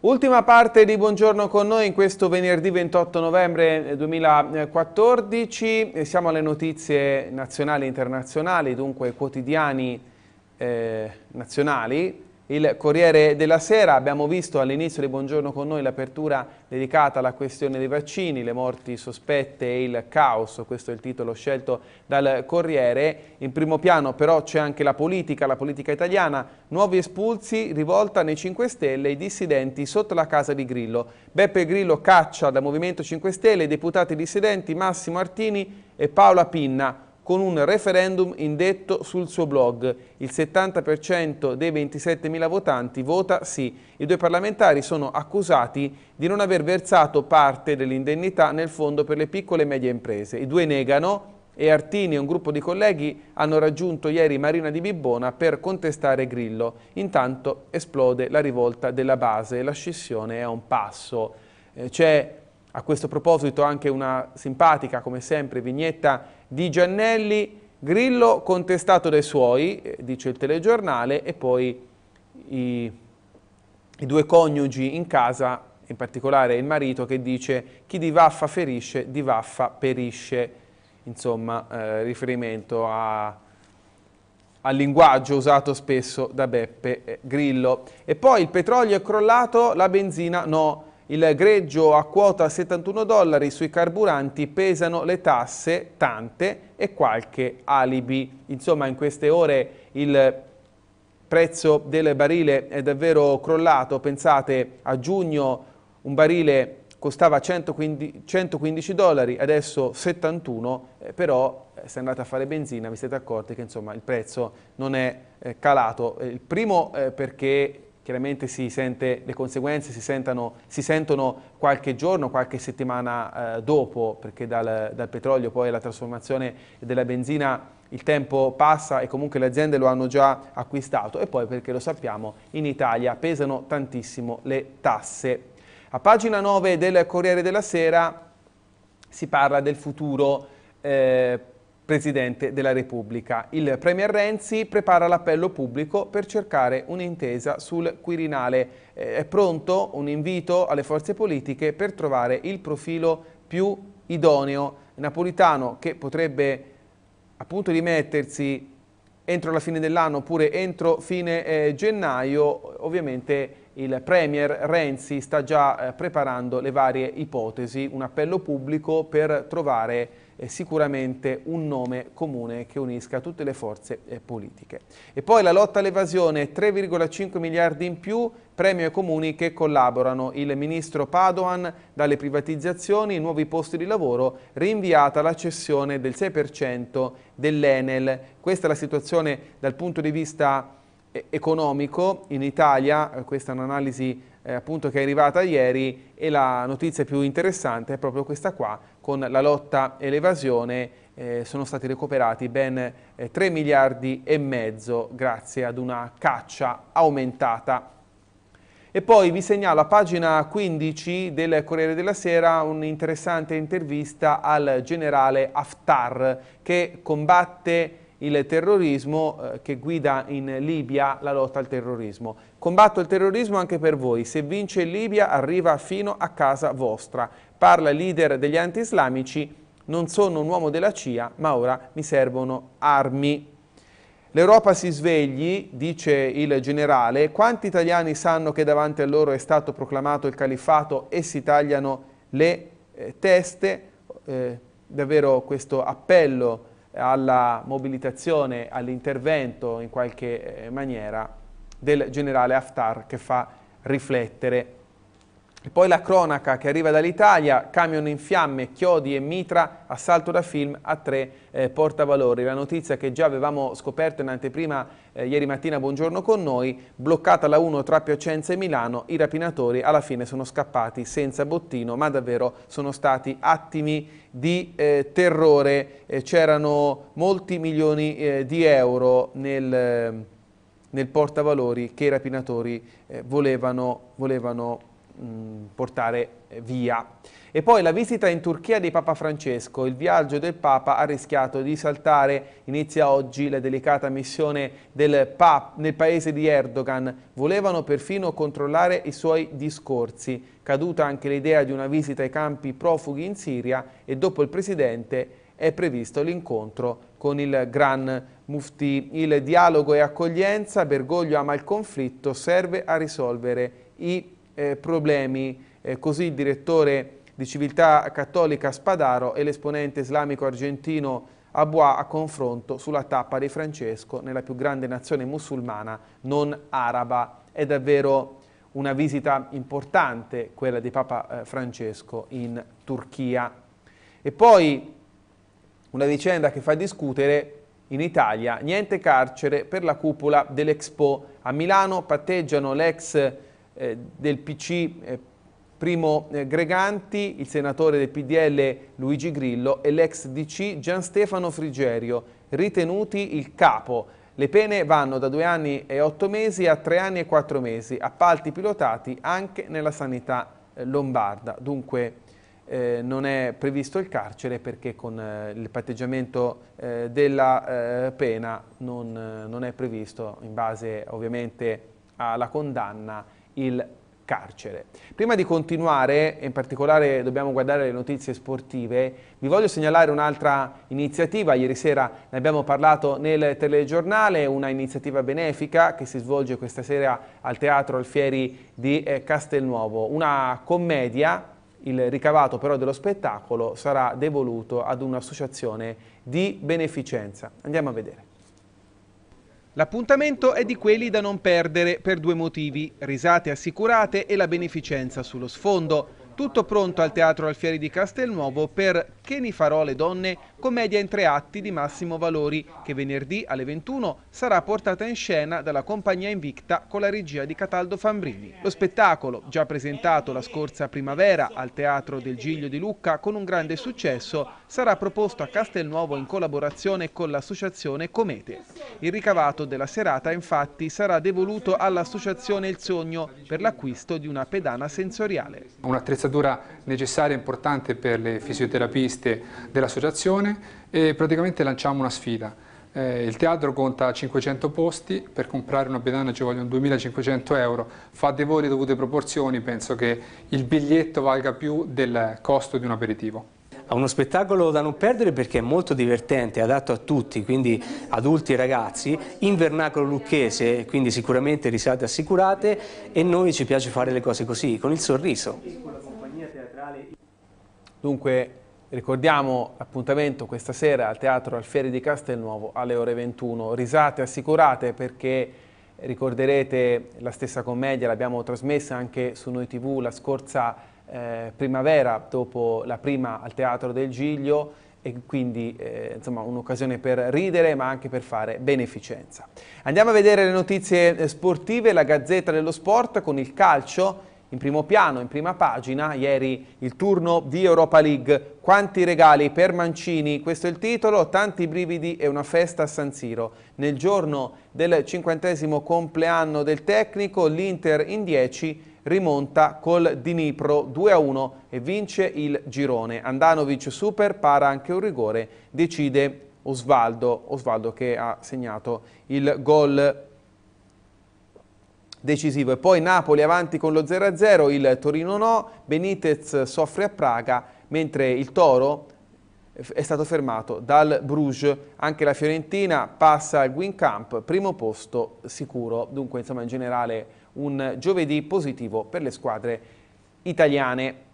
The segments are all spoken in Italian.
Ultima parte di Buongiorno con noi in questo venerdì 28 novembre 2014. Eh, eh, siamo alle notizie nazionali e internazionali, dunque quotidiani eh, nazionali il Corriere della Sera. Abbiamo visto all'inizio di Buongiorno con noi l'apertura dedicata alla questione dei vaccini, le morti sospette e il caos, questo è il titolo scelto dal Corriere. In primo piano però c'è anche la politica, la politica italiana, nuovi espulsi, rivolta nei 5 Stelle, i dissidenti sotto la casa di Grillo. Beppe Grillo caccia dal Movimento 5 Stelle i deputati dissidenti Massimo Artini e Paola Pinna con un referendum indetto sul suo blog. Il 70% dei 27.000 votanti vota sì. I due parlamentari sono accusati di non aver versato parte dell'indennità nel fondo per le piccole e medie imprese. I due negano e Artini e un gruppo di colleghi hanno raggiunto ieri Marina di Bibbona per contestare Grillo. Intanto esplode la rivolta della base e la scissione è a un passo. Eh, c'è a questo proposito anche una simpatica, come sempre, vignetta di Giannelli, Grillo contestato dai suoi, eh, dice il telegiornale, e poi i, i due coniugi in casa, in particolare il marito che dice chi di vaffa ferisce, di vaffa perisce, insomma eh, riferimento a, al linguaggio usato spesso da Beppe eh, Grillo. E poi il petrolio è crollato, la benzina no, il greggio a quota 71 dollari sui carburanti pesano le tasse, tante, e qualche alibi. Insomma, in queste ore il prezzo del barile è davvero crollato. Pensate, a giugno un barile costava 115, 115 dollari, adesso 71, eh, però eh, se andate a fare benzina vi siete accorti che insomma, il prezzo non è eh, calato. Il primo eh, perché chiaramente si sente, le conseguenze si, sentano, si, sentono qualche giorno, qualche settimana eh, dopo, perché dal, dal petrolio poi alla trasformazione della benzina il tempo passa e comunque le aziende lo hanno già acquistato e poi perché lo sappiamo in Italia pesano tantissimo le tasse. A pagina 9 del Corriere della Sera si parla del futuro eh, Presidente della Repubblica. Il Premier Renzi prepara l'appello pubblico per cercare un'intesa sul Quirinale. Eh, è pronto un invito alle forze politiche per trovare il profilo più idoneo napolitano che potrebbe appunto rimettersi entro la fine dell'anno oppure entro fine eh, gennaio, ovviamente il Premier Renzi sta già eh, preparando le varie ipotesi, un appello pubblico per trovare eh, sicuramente un nome comune che unisca tutte le forze eh, politiche. E poi la lotta all'evasione, 3,5 miliardi in più, premio ai comuni che collaborano. Il ministro Padoan dalle privatizzazioni, nuovi posti di lavoro, rinviata la cessione del 6% dell'Enel. Questa è la situazione dal punto di vista economico in Italia, eh, questa è un'analisi eh, appunto che è arrivata ieri e la notizia più interessante è proprio questa qua, con la lotta e l'evasione eh, sono stati recuperati ben eh, 3 miliardi e mezzo grazie ad una caccia aumentata. E poi vi segnalo a pagina 15 del Corriere della Sera un'interessante intervista al generale Haftar che combatte il terrorismo eh, che guida in Libia la lotta al terrorismo. Combatto il terrorismo anche per voi, se vince in Libia arriva fino a casa vostra. Parla il leader degli anti-islamici, non sono un uomo della CIA, ma ora mi servono armi. L'Europa si svegli, dice il generale, quanti italiani sanno che davanti a loro è stato proclamato il califato e si tagliano le eh, teste? Eh, davvero questo appello alla mobilitazione, all'intervento in qualche eh, maniera del generale Haftar che fa riflettere e poi la cronaca che arriva dall'Italia, camion in fiamme, chiodi e mitra, assalto da film a tre eh, portavalori. La notizia che già avevamo scoperto in anteprima eh, ieri mattina, buongiorno con noi, bloccata la 1 tra Piacenza e Milano, i rapinatori alla fine sono scappati senza bottino, ma davvero sono stati attimi di eh, terrore. c'erano molti milioni eh, di euro nel, ehm, nel portavalori che i rapinatori eh, volevano, volevano Mm, portare via. E poi la visita in Turchia di Papa Francesco. Il viaggio del Papa ha rischiato di saltare. Inizia oggi la delicata missione del Papa nel paese di Erdogan. Volevano perfino controllare i suoi discorsi. Caduta anche l'idea di una visita ai campi profughi in Siria e dopo il Presidente è previsto l'incontro con il Gran Mufti. Il dialogo e accoglienza, Bergoglio ama il conflitto, serve a risolvere i problemi eh, problemi, eh, così il direttore di civiltà cattolica Spadaro e l'esponente islamico argentino Abua a confronto sulla tappa di Francesco nella più grande nazione musulmana non araba. È davvero una visita importante quella di Papa eh, Francesco in Turchia. E poi una vicenda che fa discutere in Italia, niente carcere per la cupola dell'Expo. A Milano patteggiano l'ex eh, del PC eh, Primo eh, Greganti, il senatore del PDL Luigi Grillo e l'ex DC Gian Stefano Frigerio, ritenuti il capo. Le pene vanno da due anni e otto mesi a tre anni e quattro mesi, appalti pilotati anche nella sanità lombarda. Dunque eh, non è previsto il carcere perché con eh, il patteggiamento eh, della pena non, non è previsto in base ovviamente alla condanna il carcere. Prima di continuare, e in particolare dobbiamo guardare le notizie sportive, vi voglio segnalare un'altra iniziativa. Ieri sera ne abbiamo parlato nel telegiornale, una iniziativa benefica che si svolge questa sera al Teatro Alfieri di eh, Castelnuovo. Una commedia, il ricavato però dello spettacolo sarà devoluto ad un'associazione di beneficenza. Andiamo a vedere. L'appuntamento è di quelli da non perdere per due motivi, risate assicurate e la beneficenza sullo sfondo. Tutto pronto al Teatro Alfieri di Castelnuovo per Che ne farò le donne, commedia in tre atti di Massimo Valori, che venerdì alle 21 sarà portata in scena dalla compagnia Invicta con la regia di Cataldo Fambrini. Lo spettacolo, già presentato la scorsa primavera al Teatro del Giglio di Lucca con un grande successo, sarà proposto a Castelnuovo in collaborazione con l'associazione Comete. Il ricavato della serata infatti sarà devoluto all'associazione Il Sogno per l'acquisto di una pedana sensoriale. Un'attrezzatura attrezzatura necessaria e importante per le fisioterapiste dell'associazione e praticamente lanciamo una sfida. Eh, il teatro conta 500 posti, per comprare una pedana ci vogliono 2500 euro, fa dei voli dovute proporzioni, penso che il biglietto valga più del costo di un aperitivo è uno spettacolo da non perdere perché è molto divertente, adatto a tutti, quindi adulti e ragazzi, in vernacolo lucchese, quindi sicuramente risate assicurate e noi ci piace fare le cose così, con il sorriso. Dunque ricordiamo l'appuntamento questa sera al Teatro Alfieri di Castelnuovo alle ore 21. Risate assicurate perché ricorderete la stessa commedia, l'abbiamo trasmessa anche su Noi TV la scorsa eh, primavera, dopo la prima al Teatro del Giglio e quindi eh, un'occasione per ridere ma anche per fare beneficenza. Andiamo a vedere le notizie eh, sportive, la Gazzetta dello Sport con il calcio in primo piano, in prima pagina, ieri il turno di Europa League, quanti regali per Mancini, questo è il titolo, tanti brividi e una festa a San Siro. Nel giorno del cinquantesimo compleanno del tecnico, l'Inter in 10 rimonta col Dnipro 2-1 e vince il girone. Andanovic super, para anche un rigore, decide Osvaldo, Osvaldo che ha segnato il gol decisivo. E poi Napoli avanti con lo 0-0, il Torino no, Benitez soffre a Praga, mentre il Toro è stato fermato dal Bruges, anche la Fiorentina passa al Camp, primo posto sicuro, dunque insomma in generale un giovedì positivo per le squadre italiane.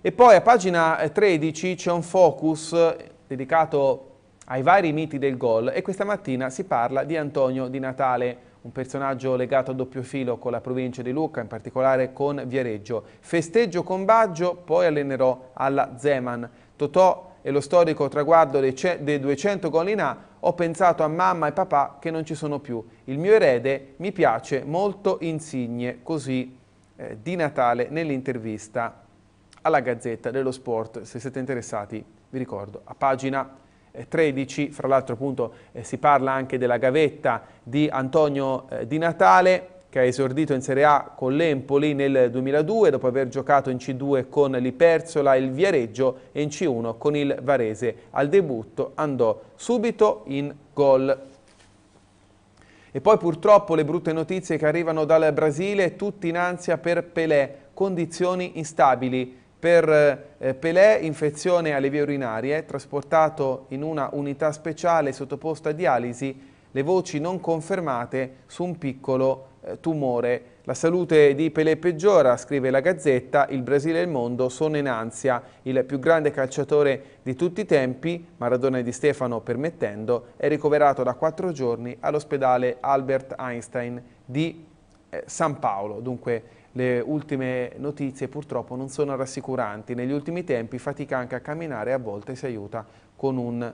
E poi a pagina 13 c'è un focus eh, dedicato ai vari miti del gol e questa mattina si parla di Antonio Di Natale, un personaggio legato a doppio filo con la provincia di Lucca, in particolare con Viareggio. Festeggio con Baggio, poi allenerò alla Zeman. Totò è lo storico traguardo dei, 200 gol in A, ho pensato a mamma e papà che non ci sono più. Il mio erede mi piace molto insigne, così eh, di Natale nell'intervista alla Gazzetta dello Sport. Se siete interessati, vi ricordo, a pagina 13, fra l'altro appunto eh, si parla anche della gavetta di Antonio eh, Di Natale che ha esordito in Serie A con l'Empoli nel 2002 dopo aver giocato in C2 con l'Iperzola e il Viareggio e in C1 con il Varese. Al debutto andò subito in gol. E poi purtroppo le brutte notizie che arrivano dal Brasile, tutti in ansia per Pelé, condizioni instabili per eh, Pelé infezione alle vie urinarie, trasportato in una unità speciale sottoposta a dialisi, le voci non confermate su un piccolo eh, tumore. La salute di Pelé peggiora, scrive la Gazzetta, il Brasile e il mondo sono in ansia. Il più grande calciatore di tutti i tempi, Maradona di Stefano permettendo, è ricoverato da quattro giorni all'ospedale Albert Einstein di eh, San Paolo. Dunque le ultime notizie purtroppo non sono rassicuranti. Negli ultimi tempi fatica anche a camminare e a volte si aiuta con un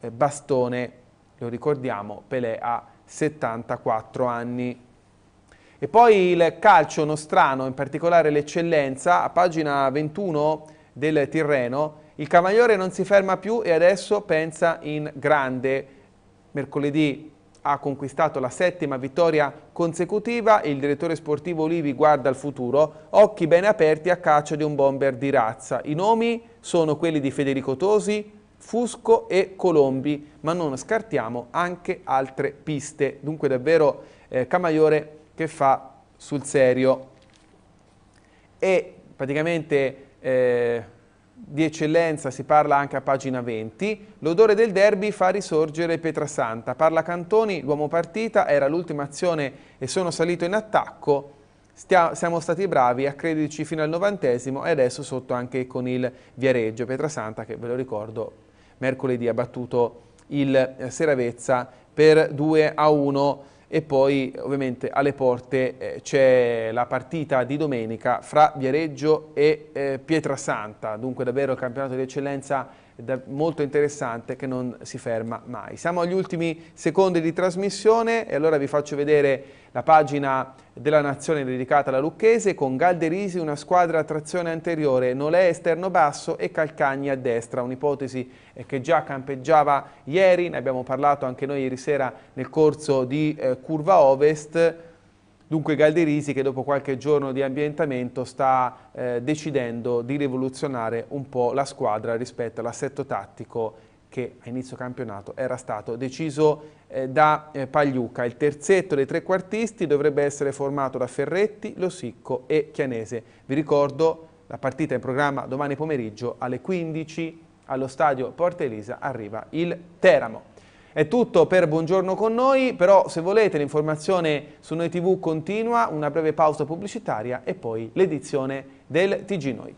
eh, bastone. Lo ricordiamo, Pelé ha 74 anni. E poi il calcio nostrano, in particolare l'eccellenza, a pagina 21 del Tirreno, il Cavagliore non si ferma più e adesso pensa in grande. Mercoledì ha conquistato la settima vittoria consecutiva e il direttore sportivo Olivi guarda al futuro, occhi ben aperti a caccia di un bomber di razza. I nomi sono quelli di Federico Tosi, Fusco e Colombi, ma non scartiamo anche altre piste. Dunque davvero eh, Camaiore che fa sul serio. E praticamente... Eh, di eccellenza si parla anche a pagina 20, l'odore del derby fa risorgere Pietrasanta. Parla Cantoni, l'uomo partita, era l'ultima azione e sono salito in attacco. Stia, siamo stati bravi a crederci fino al novantesimo e adesso sotto anche con il Viareggio. Pietrasanta che, ve lo ricordo, mercoledì ha battuto il eh, Seravezza per 2 a 1 e poi ovviamente alle porte eh, c'è la partita di domenica fra Viareggio e eh, Pietrasanta, dunque davvero il campionato di eccellenza molto interessante che non si ferma mai. Siamo agli ultimi secondi di trasmissione e allora vi faccio vedere la pagina della Nazione dedicata alla Lucchese con Galderisi, una squadra a trazione anteriore, Nolè esterno basso e Calcagni a destra, un'ipotesi eh, che già campeggiava ieri, ne abbiamo parlato anche noi ieri sera nel corso di eh, Curva Ovest, Dunque Galderisi che dopo qualche giorno di ambientamento sta eh, decidendo di rivoluzionare un po' la squadra rispetto all'assetto tattico che a inizio campionato era stato deciso eh, da eh, Pagliuca. Il terzetto dei tre quartisti dovrebbe essere formato da Ferretti, Losicco e Chianese. Vi ricordo la partita in programma domani pomeriggio alle 15 allo stadio Porta Elisa arriva il Teramo. È tutto per Buongiorno con noi, però se volete l'informazione su Noi TV continua, una breve pausa pubblicitaria e poi l'edizione del TG Noi.